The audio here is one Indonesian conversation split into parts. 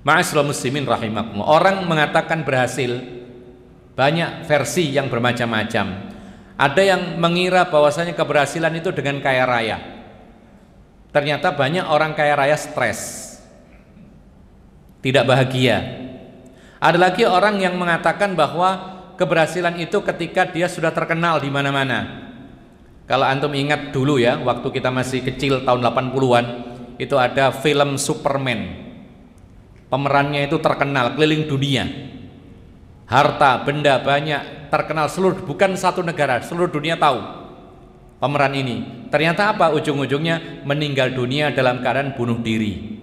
Ma'asyiral muslimin rahimakumullah. Orang mengatakan berhasil banyak versi yang bermacam-macam. Ada yang mengira bahwasanya keberhasilan itu dengan kaya raya. Ternyata banyak orang kaya raya stres. Tidak bahagia. Ada lagi orang yang mengatakan bahwa keberhasilan itu ketika dia sudah terkenal di mana-mana. Kalau antum ingat dulu ya, waktu kita masih kecil tahun 80-an, itu ada film Superman pemerannya itu terkenal keliling dunia harta benda banyak terkenal seluruh bukan satu negara seluruh dunia tahu pemeran ini ternyata apa ujung-ujungnya meninggal dunia dalam keadaan bunuh diri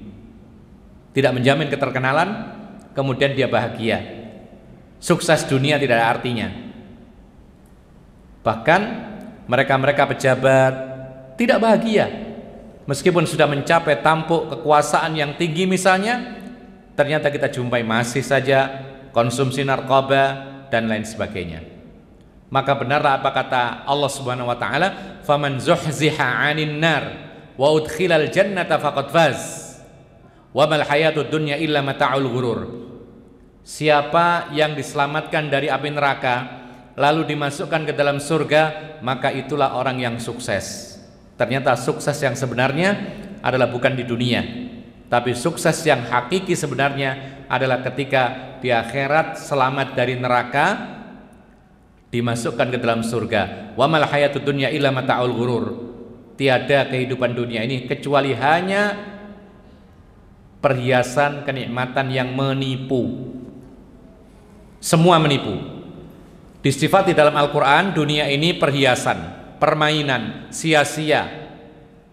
tidak menjamin keterkenalan kemudian dia bahagia sukses dunia tidak ada artinya bahkan mereka-mereka pejabat tidak bahagia meskipun sudah mencapai tampuk kekuasaan yang tinggi misalnya ternyata kita jumpai masih saja konsumsi narkoba dan lain sebagainya. Maka benarlah apa kata Allah Subhanahu wa taala, "Faman zuhziha 'anil nar wa udkhilal jannata faqad faz." Wa mal hayatud dunya illa mata'ul ghurur. Siapa yang diselamatkan dari api neraka lalu dimasukkan ke dalam surga, maka itulah orang yang sukses. Ternyata sukses yang sebenarnya adalah bukan di dunia, tapi sukses yang hakiki sebenarnya adalah ketika di akhirat selamat dari neraka dimasukkan ke dalam surga. Wa mal hayatud dunya illa mata'ul ghurur. Tiada kehidupan dunia ini kecuali hanya perhiasan kenikmatan yang menipu. Semua menipu. Disifati dalam Al-Qur'an dunia ini perhiasan, permainan, sia-sia,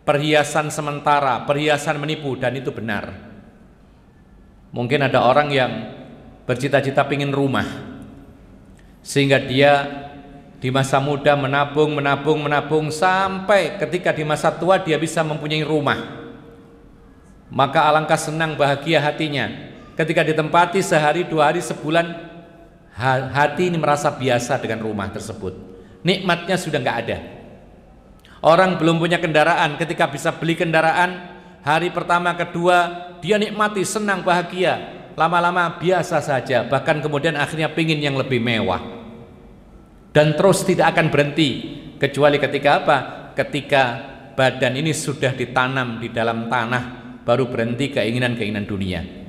perhiasan sementara, perhiasan menipu dan itu benar. Mungkin ada orang yang bercita-cita pingin rumah sehingga dia di masa muda menabung, menabung, menabung sampai ketika di masa tua dia bisa mempunyai rumah. Maka alangkah senang bahagia hatinya ketika ditempati sehari, dua hari, sebulan hati ini merasa biasa dengan rumah tersebut. Nikmatnya sudah nggak ada. Orang belum punya kendaraan, ketika bisa beli kendaraan, hari pertama, kedua, dia nikmati, senang, bahagia. Lama-lama biasa saja, bahkan kemudian akhirnya pingin yang lebih mewah. Dan terus tidak akan berhenti, kecuali ketika apa? Ketika badan ini sudah ditanam di dalam tanah, baru berhenti keinginan-keinginan dunia.